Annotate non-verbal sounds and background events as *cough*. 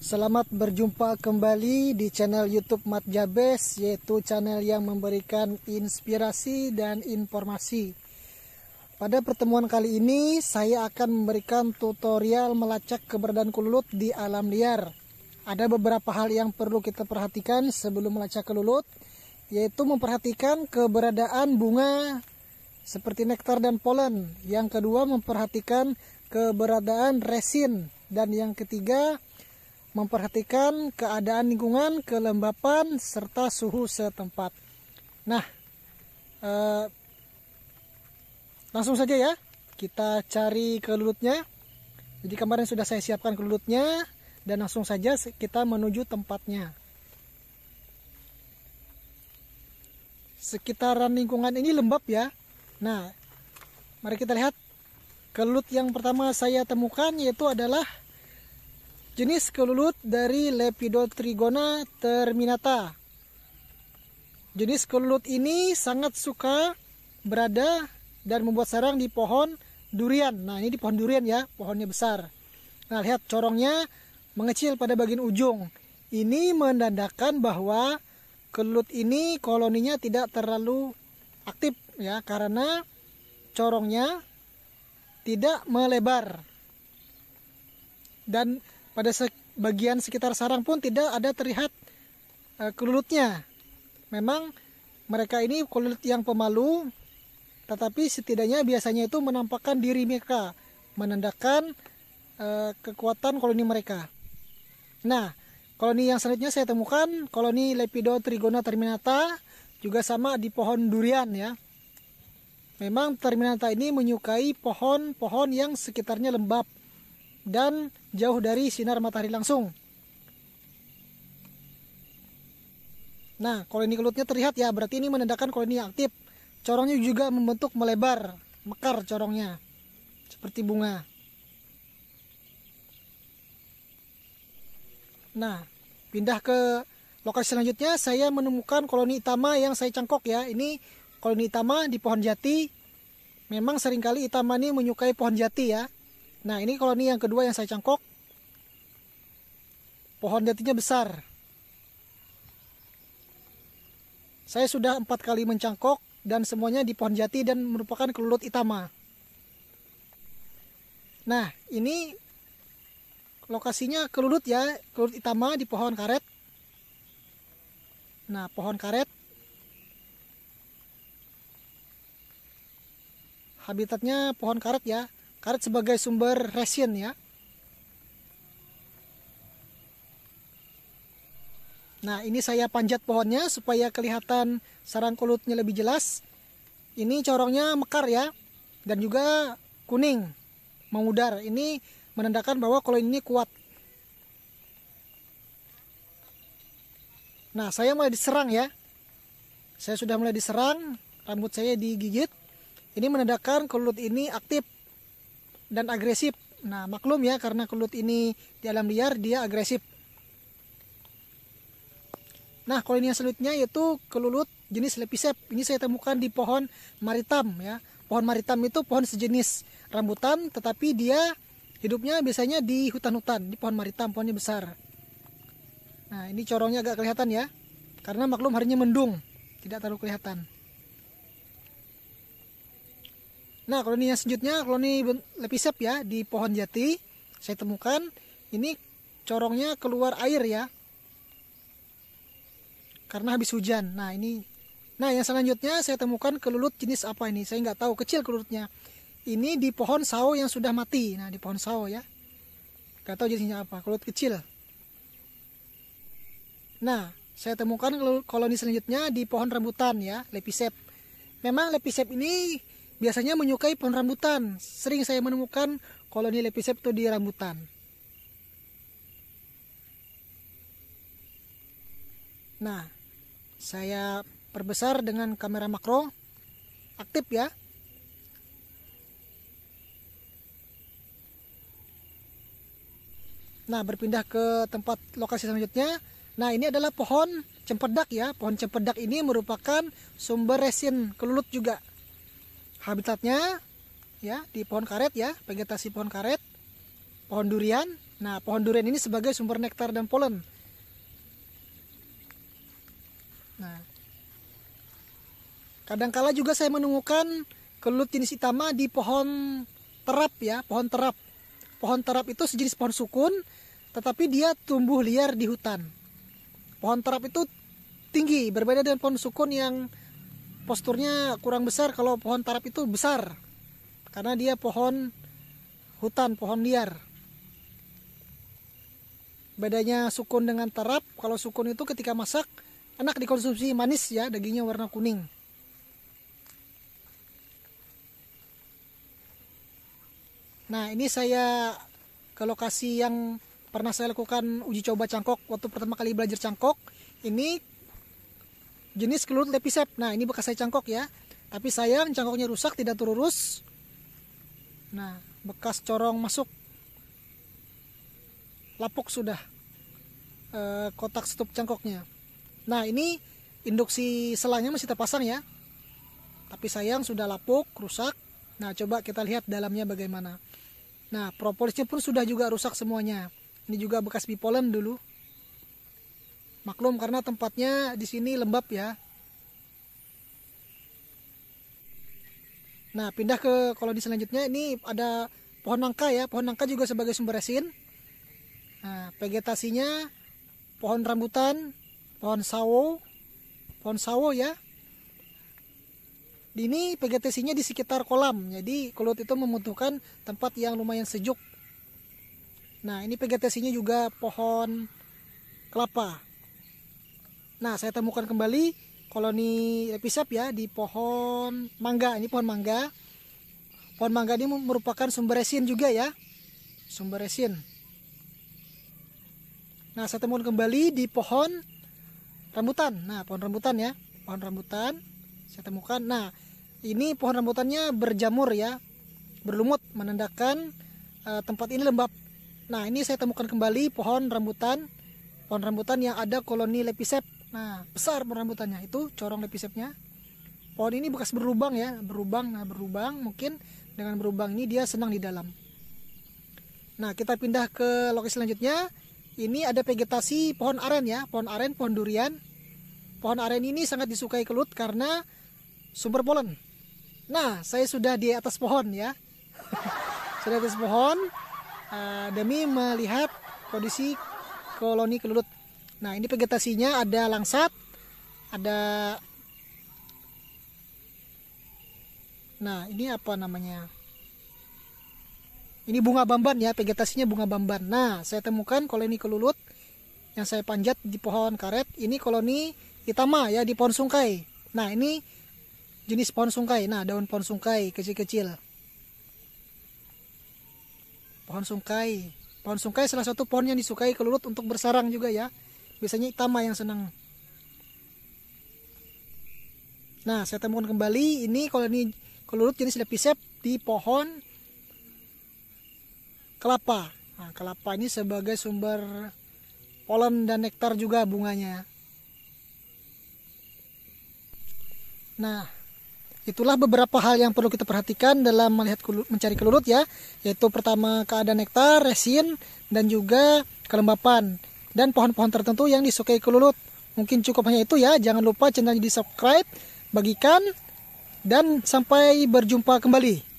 Selamat berjumpa kembali di channel YouTube Mat Jabes, yaitu channel yang memberikan inspirasi dan informasi. Pada pertemuan kali ini, saya akan memberikan tutorial melacak keberadaan kelulut di alam liar. Ada beberapa hal yang perlu kita perhatikan sebelum melacak kelulut, yaitu memperhatikan keberadaan bunga seperti nektar dan polen. Yang kedua, memperhatikan keberadaan resin. Dan yang ketiga, memperhatikan keadaan lingkungan, kelembapan, serta suhu setempat. Nah, eh, langsung saja ya, kita cari kelulutnya. Jadi kemarin sudah saya siapkan kelulutnya, dan langsung saja kita menuju tempatnya. Sekitaran lingkungan ini lembab ya. Nah, mari kita lihat kelut yang pertama saya temukan yaitu adalah jenis kelulut dari Lepidotrigona terminata. Jenis kelulut ini sangat suka berada dan membuat sarang di pohon durian. Nah, ini di pohon durian ya, pohonnya besar. Nah, lihat corongnya mengecil pada bagian ujung. Ini menandakan bahwa kelulut ini koloninya tidak terlalu aktif ya karena corongnya tidak melebar. Dan pada sebagian sekitar sarang pun tidak ada terlihat e, kelulutnya. Memang mereka ini kelulut yang pemalu, tetapi setidaknya biasanya itu menampakkan diri mereka, menandakan e, kekuatan koloni mereka. Nah, koloni yang selanjutnya saya temukan koloni Lepido trigona terminata juga sama di pohon durian ya. Memang terminata ini menyukai pohon-pohon yang sekitarnya lembab dan jauh dari sinar matahari langsung. Nah, koloni kelutnya terlihat ya, berarti ini menandakan koloni aktif. Corongnya juga membentuk melebar, mekar corongnya, seperti bunga. Nah, pindah ke lokasi selanjutnya, saya menemukan koloni itama yang saya cangkok ya. Ini koloni itama di pohon jati. Memang seringkali itama ini menyukai pohon jati ya. Nah ini kalau ini yang kedua yang saya cangkok Pohon jatinya besar Saya sudah empat kali mencangkok Dan semuanya di pohon jati dan merupakan kelulut itama Nah ini Lokasinya kelulut ya Kelulut itama di pohon karet Nah pohon karet Habitatnya pohon karet ya karet sebagai sumber resin ya. Nah, ini saya panjat pohonnya supaya kelihatan sarang kulutnya lebih jelas. Ini corongnya mekar ya, dan juga kuning, mengudar. Ini menandakan bahwa kalau ini kuat. Nah, saya mulai diserang ya. Saya sudah mulai diserang, rambut saya digigit. Ini menandakan kulut ini aktif dan agresif. Nah, maklum ya karena kelut ini di alam liar dia agresif. Nah, kalau ini yang selanjutnya yaitu kelulut jenis lepisep. Ini saya temukan di pohon maritam ya. Pohon maritam itu pohon sejenis rambutan tetapi dia hidupnya biasanya di hutan-hutan, di pohon maritam, pohonnya besar. Nah, ini corongnya agak kelihatan ya. Karena maklum harinya mendung, tidak terlalu kelihatan. Nah, yang selanjutnya koloni lepisep ya di pohon jati saya temukan ini corongnya keluar air ya. Karena habis hujan. Nah, ini Nah, yang selanjutnya saya temukan kelulut jenis apa ini? Saya nggak tahu, kecil kelulutnya. Ini di pohon sawo yang sudah mati. Nah, di pohon sawo ya. Nggak tahu jenisnya apa, kelulut kecil. Nah, saya temukan koloni selanjutnya di pohon rambutan ya, lepisep. Memang lepisep ini biasanya menyukai pohon rambutan. Sering saya menemukan koloni Lepisepto di rambutan. Nah, saya perbesar dengan kamera makro aktif ya. Nah, berpindah ke tempat lokasi selanjutnya. Nah, ini adalah pohon cempedak ya. Pohon cempedak ini merupakan sumber resin kelulut juga habitatnya ya di pohon karet ya vegetasi pohon karet pohon durian nah pohon durian ini sebagai sumber nektar dan polen nah kadangkala juga saya menemukan kelut jenis itama di pohon terap ya pohon terap pohon terap itu sejenis pohon sukun tetapi dia tumbuh liar di hutan pohon terap itu tinggi berbeda dengan pohon sukun yang posturnya kurang besar kalau pohon tarap itu besar karena dia pohon hutan pohon liar bedanya sukun dengan tarap kalau sukun itu ketika masak enak dikonsumsi manis ya dagingnya warna kuning nah ini saya ke lokasi yang pernah saya lakukan uji coba cangkok waktu pertama kali belajar cangkok ini jenis kelulut lepisep. Nah, ini bekas saya cangkok ya. Tapi sayang cangkoknya rusak tidak terurus. Nah, bekas corong masuk. Lapuk sudah e, kotak stup cangkoknya. Nah, ini induksi selangnya masih terpasang ya. Tapi sayang sudah lapuk, rusak. Nah, coba kita lihat dalamnya bagaimana. Nah, propolisnya pun sudah juga rusak semuanya. Ini juga bekas bipolen dulu. Maklum karena tempatnya di sini lembab ya. Nah, pindah ke kalau di selanjutnya ini ada pohon nangka ya. Pohon nangka juga sebagai sumber resin. Nah, vegetasinya pohon rambutan, pohon sawo, pohon sawo ya. Ini vegetasinya di sekitar kolam. Jadi, kolot itu membutuhkan tempat yang lumayan sejuk. Nah, ini vegetasinya juga pohon kelapa. Nah, saya temukan kembali koloni lepisap ya di pohon mangga. Ini pohon mangga. Pohon mangga ini merupakan sumber resin juga ya. Sumber resin. Nah, saya temukan kembali di pohon rambutan. Nah, pohon rambutan ya. Pohon rambutan saya temukan. Nah, ini pohon rambutannya berjamur ya. Berlumut menandakan uh, tempat ini lembab. Nah, ini saya temukan kembali pohon rambutan. Pohon rambutan yang ada koloni lepisep Nah, besar perambutannya itu corong lepisepnya. Pohon ini bekas berlubang ya, berlubang. Nah, berlubang mungkin dengan berlubang ini dia senang di dalam. Nah, kita pindah ke lokasi selanjutnya. Ini ada vegetasi pohon aren ya, pohon aren, pohon durian. Pohon aren ini sangat disukai kelut karena sumber polen. Nah, saya sudah di atas pohon ya. *laughs* sudah di atas pohon uh, demi melihat kondisi koloni kelut Nah ini vegetasinya ada langsat, ada Nah, ini apa namanya? Ini bunga bamban ya, vegetasinya bunga bamban. Nah, saya temukan koloni kelulut yang saya panjat di pohon karet. Ini koloni itama ah, ya di pohon sungkai. Nah, ini jenis pohon sungkai. Nah, daun pohon sungkai kecil-kecil. Pohon sungkai. Pohon sungkai salah satu pohon yang disukai kelulut untuk bersarang juga ya biasanya Itama yang senang nah saya temukan kembali ini kalau ini kelulut jenis lepisep di pohon kelapa nah, kelapa ini sebagai sumber polen dan nektar juga bunganya nah itulah beberapa hal yang perlu kita perhatikan dalam melihat mencari kelulut ya yaitu pertama keadaan nektar resin dan juga kelembapan dan pohon-pohon tertentu yang disukai kelulut. Mungkin cukup hanya itu ya. Jangan lupa channel di subscribe, bagikan, dan sampai berjumpa kembali.